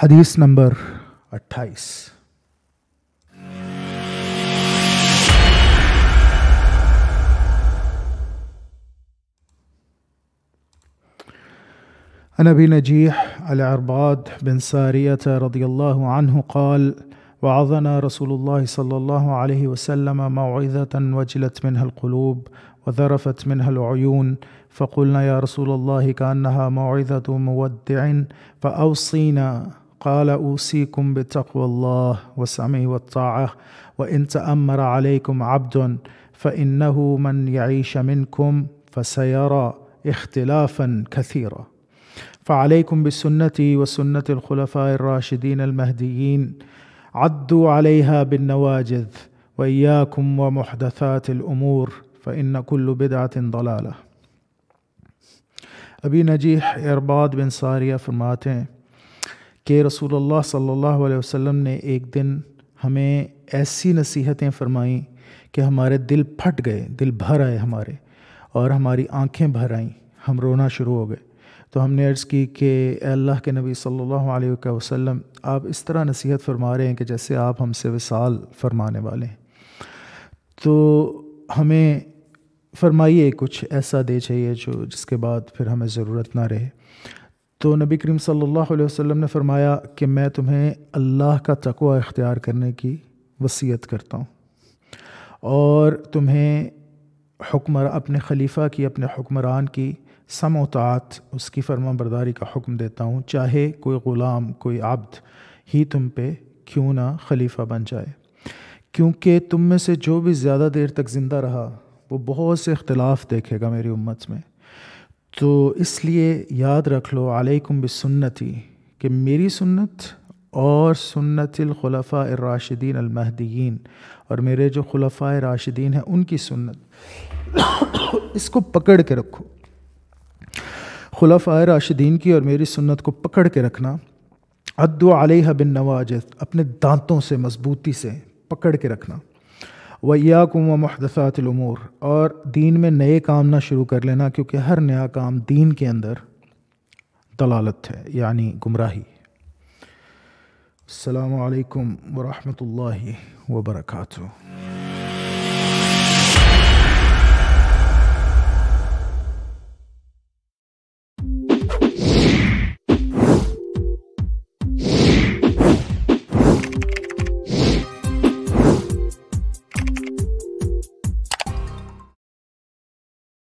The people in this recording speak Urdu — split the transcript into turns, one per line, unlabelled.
हदीस نمبر 28 عن ابي نجيح العرباد بن ساريه رضي الله عنه قال وعظنا رسول الله صلى الله عليه وسلم موعظه وجلت منها القلوب وذرفت منها العيون فقلنا يا رسول الله كانها موعظه مودع فاوصينا قال اوصيكم بتقوى الله والسمع والطاعه وان تامر عليكم عبد فانه من يعيش منكم فسيرى اختلافا كثيرا فعليكم بسنتي وسنه الخلفاء الراشدين المهديين عدوا عليها بالنواجذ واياكم ومحدثات الامور فان كل بدعه ضلاله أبي نجيح ارباد بن سارية فرماتين کہ رسول اللہ صلی اللہ علیہ وسلم نے ایک دن ہمیں ایسی نصیحتیں فرمائیں کہ ہمارے دل پھٹ گئے دل بھر آئے ہمارے اور ہماری آنکھیں بھر آئیں ہم رونا شروع ہو گئے تو ہم نے عرض کی کہ اے اللہ کے نبی صلی اللہ علیہ وسلم آپ اس طرح نصیحت فرما رہے ہیں کہ جیسے آپ ہم سے وصال فرمانے والے ہیں تو ہمیں فرمائیے کچھ ایسا دے چاہیے جو جس کے بعد پھر ہمیں ضرورت نہ رہے تو نبی کریم صلی اللہ علیہ وسلم نے فرمایا کہ میں تمہیں اللہ کا تقوی اختیار کرنے کی وصیت کرتا ہوں اور تمہیں حکمر اپنے خلیفہ کی اپنے حکمران کی سم طاعت اس کی فرما برداری کا حکم دیتا ہوں چاہے کوئی غلام کوئی عبد ہی تم پہ کیوں نہ خلیفہ بن جائے کیونکہ تم میں سے جو بھی زیادہ دیر تک زندہ رہا وہ بہت سے اختلاف دیکھے گا میری امت میں تو اس لیے یاد رکھ لو علیکم بسنتی کہ میری سنت اور سنت الخلفاء الراشدین المہدیین اور میرے جو خلفاء راشدین ہیں ان کی سنت اس کو پکڑ کے رکھو خلفاء راشدین کی اور میری سنت کو پکڑ کے رکھنا عدو علیہ بن نواجد اپنے دانتوں سے مضبوطی سے پکڑ کے رکھنا و یا کم و محدثات الامور اور دین میں نئے کام نہ شروع کر لینا کیونکہ ہر نیا کام دین کے اندر دلالت ہے یعنی گمراہی السلام علیکم ورحمۃ اللہ وبرکاتہ